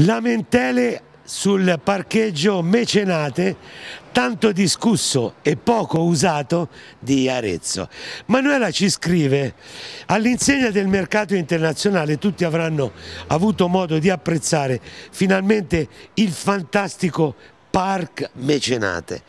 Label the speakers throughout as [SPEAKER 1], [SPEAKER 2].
[SPEAKER 1] Lamentele sul parcheggio mecenate tanto discusso e poco usato di Arezzo. Manuela ci scrive, all'insegna del mercato internazionale tutti avranno avuto modo di apprezzare finalmente il fantastico Park Mecenate.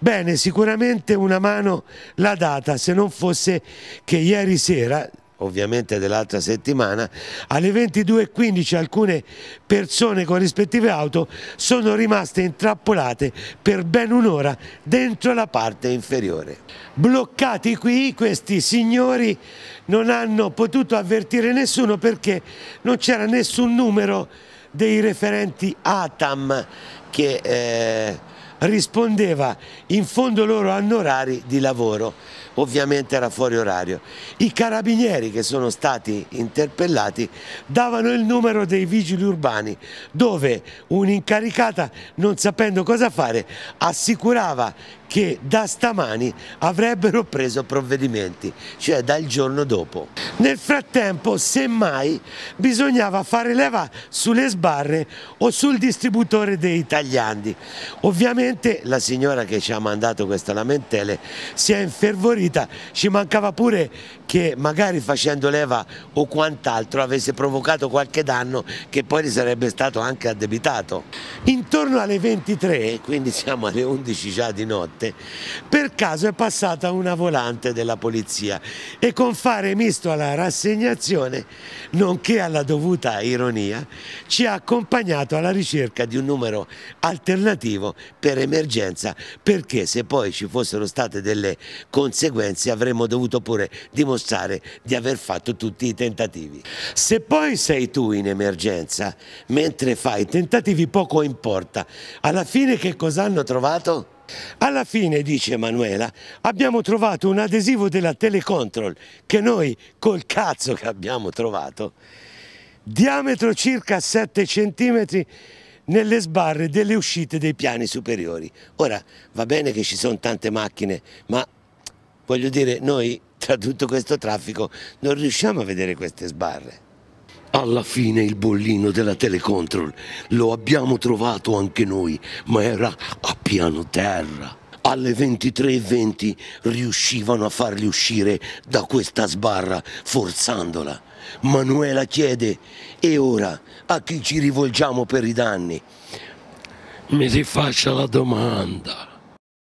[SPEAKER 1] Bene, sicuramente una mano l'ha data, se non fosse che ieri sera ovviamente dell'altra settimana, alle 22.15 alcune persone con rispettive auto sono rimaste intrappolate per ben un'ora dentro la parte inferiore. Bloccati qui questi signori non hanno potuto avvertire nessuno perché non c'era nessun numero dei referenti ATAM che... Eh, rispondeva in fondo loro hanno orari di lavoro, ovviamente era fuori orario. I carabinieri che sono stati interpellati davano il numero dei vigili urbani dove un'incaricata non sapendo cosa fare assicurava che da stamani avrebbero preso provvedimenti, cioè dal giorno dopo. Nel frattempo, semmai, bisognava fare leva sulle sbarre o sul distributore dei tagliandi. Ovviamente Sicuramente la signora che ci ha mandato questa lamentele si è infervorita, ci mancava pure che magari facendo leva o quant'altro avesse provocato qualche danno che poi gli sarebbe stato anche addebitato. Intorno alle 23, quindi siamo alle 11 già di notte, per caso è passata una volante della polizia e con fare misto alla rassegnazione, nonché alla dovuta ironia, ci ha accompagnato alla ricerca di un numero alternativo per era emergenza perché se poi ci fossero state delle conseguenze avremmo dovuto pure dimostrare di aver fatto tutti i tentativi. Se poi sei tu in emergenza, mentre fai i tentativi poco importa, alla fine che cosa hanno trovato? Alla fine, dice Manuela, abbiamo trovato un adesivo della Telecontrol che noi, col cazzo che abbiamo trovato, diametro circa 7 centimetri, nelle sbarre delle uscite dei piani superiori. Ora va bene che ci sono tante macchine, ma voglio dire, noi tra tutto questo traffico non riusciamo a vedere queste sbarre. Alla fine il bollino della telecontrol lo abbiamo trovato anche noi, ma era a piano terra alle 23.20 riuscivano a farli uscire da questa sbarra forzandola. Manuela chiede e ora a chi ci rivolgiamo per i danni? Mi si faccia la domanda.